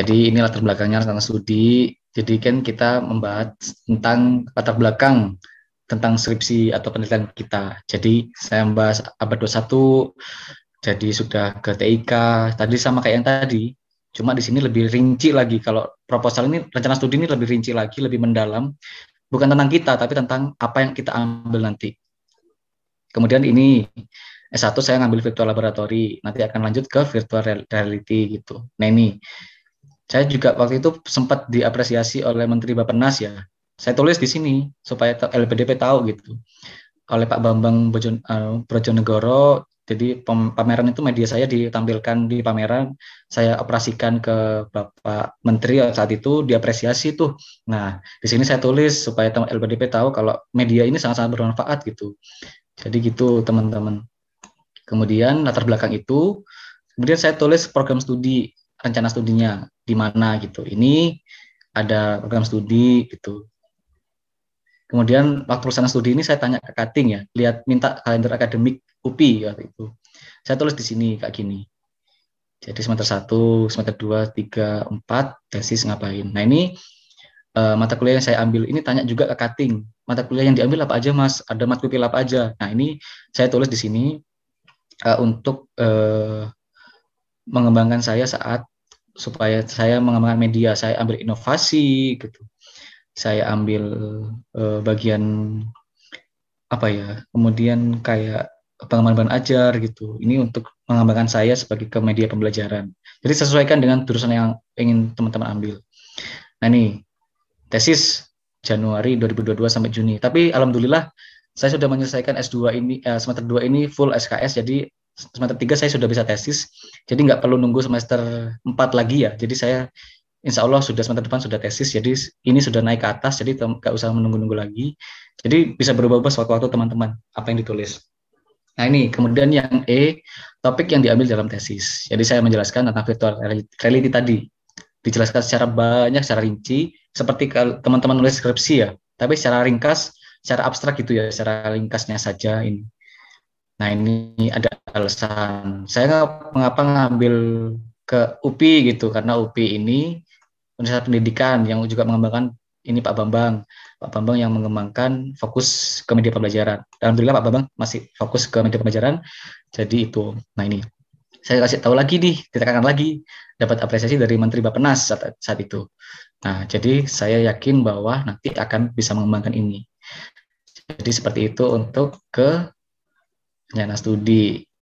Jadi ini latar belakangnya tentang studi. Jadi kan kita membahas tentang latar belakang tentang skripsi atau penelitian kita. Jadi saya membahas abad 21, jadi sudah ke TIK, tadi sama kayak yang tadi, cuma di sini lebih rinci lagi. Kalau proposal ini, rencana studi ini lebih rinci lagi, lebih mendalam, bukan tentang kita, tapi tentang apa yang kita ambil nanti. Kemudian ini, S1 saya ngambil virtual laboratory, nanti akan lanjut ke virtual reality gitu. Nah ini, saya juga waktu itu sempat diapresiasi oleh Menteri Bapak Nas ya. Saya tulis di sini supaya LPDP tahu gitu. Oleh Pak Bambang Bojon, uh, Brojonegoro, jadi pameran itu media saya ditampilkan di pameran, saya operasikan ke Bapak Menteri ya saat itu diapresiasi tuh. Nah, di sini saya tulis supaya LPDP tahu kalau media ini sangat-sangat bermanfaat gitu. Jadi gitu teman-teman. Kemudian latar belakang itu, kemudian saya tulis program studi rencana studinya di mana gitu. Ini ada program studi gitu. Kemudian waktu pelaksanaan studi ini saya tanya ke Kating ya, lihat minta kalender akademik UPI waktu itu. Saya tulis di sini kayak gini. Jadi semester 1, semester 2, 3, 4, tesis ngapain. Nah ini uh, mata kuliah yang saya ambil ini tanya juga ke Kating. Mata kuliah yang diambil apa aja mas? Ada matkul apa aja? Nah ini saya tulis di sini uh, untuk uh, mengembangkan saya saat supaya saya mengembangkan media saya ambil inovasi gitu saya ambil eh, bagian apa ya kemudian kayak pengembangan ajar gitu ini untuk mengembangkan saya sebagai ke media pembelajaran jadi sesuaikan dengan jurusan yang ingin teman-teman ambil nah ini tesis Januari 2022 sampai Juni tapi alhamdulillah saya sudah menyelesaikan S2 ini eh, semester 2 ini full SKS jadi semester 3 saya sudah bisa tesis, jadi nggak perlu nunggu semester 4 lagi ya. Jadi saya insya Allah sudah semester depan sudah tesis, jadi ini sudah naik ke atas, jadi nggak usah menunggu-nunggu lagi. Jadi bisa berubah-ubah sewaktu-waktu teman-teman apa yang ditulis. Nah ini kemudian yang E, topik yang diambil dalam tesis. Jadi saya menjelaskan tentang virtual reality tadi. Dijelaskan secara banyak, secara rinci, seperti kalau teman-teman nulis skripsi ya, tapi secara ringkas, secara abstrak gitu ya, secara ringkasnya saja ini. Nah ini ada alasan saya mengapa ngambil ke UPI gitu karena UPI ini Universitas Pendidikan yang juga mengembangkan ini Pak Bambang Pak Bambang yang mengembangkan fokus ke media pembelajaran Alhamdulillah Pak Bambang masih fokus ke media pembelajaran jadi itu nah ini saya kasih tahu lagi nih akan lagi dapat apresiasi dari Menteri Bapenas saat, saat itu nah jadi saya yakin bahwa nanti akan bisa mengembangkan ini jadi seperti itu untuk ke nyana studi